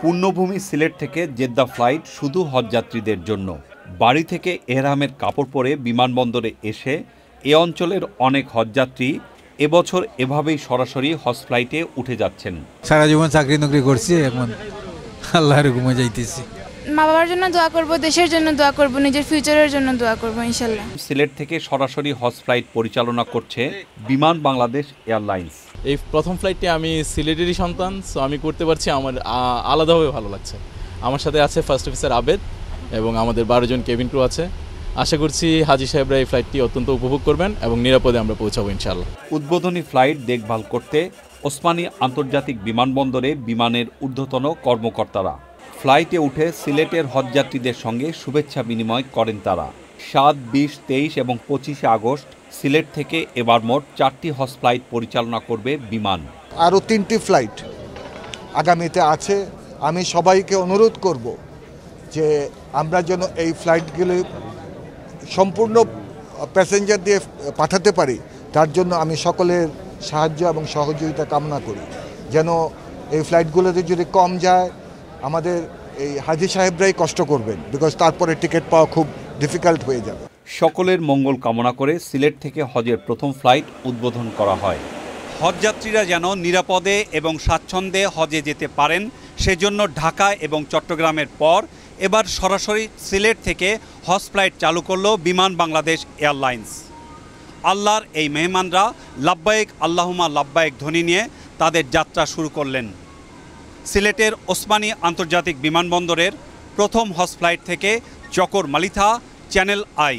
পূর্ণভূমি সিলেট থেকে Jeddah flight শুধু হজযাত্রীদের জন্য বাড়ি থেকে এহরামের কাপড় পরে বিমানবন্দরে এসে এ অঞ্চলের অনেক হজযাত্রী এবছর এভাবেই সরাসরি হজ ফ্লাইটে উঠে যাচ্ছেন সারা জীবন চাকরি নকরি করছি এখন আল্লাহর ঘুমে যাইতেছি মা বাবার জন্য দোয়া করব দেশের জন্য দোয়া করব নিজের ফিউচারের জন্য দোয়া করব ইনশাআল্লাহ সিলেট থেকে সরাসরি হজ ফ্লাইট পরিচালনা করছে বিমান বাংলাদেশ এয়ারলাইন্স এই প্রথম ফ্লাইটটি আমি সিলেটেরই সন্তান সো আমি করতে পারছি আমার আলাদাভাবে ভালো লাগছে আমার সাথে আছে ফার্স্ট অফিসার আবেদ এবং আমাদের বারো জন কেবিন ক্রু আছে আশা করছি হাজি সাহেবরা এই ফ্লাইটটি অত্যন্ত উপভোগ করবেন এবং নিরাপদে আমরা পৌঁছাবো ইনশাল্লাহ উদ্বোধনী ফ্লাইট দেখভাল করতে ওসমানী আন্তর্জাতিক বিমানবন্দরে বিমানের ঊর্ধ্বতন কর্মকর্তারা ফ্লাইটে উঠে সিলেটের হজযাত্রীদের সঙ্গে শুভেচ্ছা বিনিময় করেন তারা সাত বিশ তেইশ এবং পঁচিশে আগস্ট সিলেট থেকে এবার মোট চারটি হজ ফ্লাইট পরিচালনা করবে বিমান আরও তিনটি ফ্লাইট আগামীতে আছে আমি সবাইকে অনুরোধ করব যে আমরা যেন এই ফ্লাইটগুলি সম্পূর্ণ প্যাসেঞ্জার দিয়ে পাঠাতে পারি তার জন্য আমি সকলের সাহায্য এবং সহযোগিতা কামনা করি যেন এই ফ্লাইটগুলোতে যদি কম যায় আমাদের এই হাজি সাহেবরাই কষ্ট করবেন বিকজ তারপরে টিকিট পাওয়া খুব ডিফিকাল্ট হয়ে যাবে সকলের মঙ্গল কামনা করে সিলেট থেকে হজের প্রথম ফ্লাইট উদ্বোধন করা হয় হজযাত্রীরা যেন নিরাপদে এবং স্বাচ্ছন্দ্যে হজে যেতে পারেন সেজন্য ঢাকা এবং চট্টগ্রামের পর এবার সরাসরি সিলেট থেকে হজ ফ্লাইট চালু করল বিমান বাংলাদেশ এয়ারলাইন্স আল্লাহর এই মেহমানরা লাব্বায়েক আল্লাহমা লাব্বায়েক ধ্বনি নিয়ে তাদের যাত্রা শুরু করলেন সিলেটের ওসমানী আন্তর্জাতিক বিমানবন্দরের প্রথম হজ ফ্লাইট থেকে চকর মালিথা চ্যানেল আই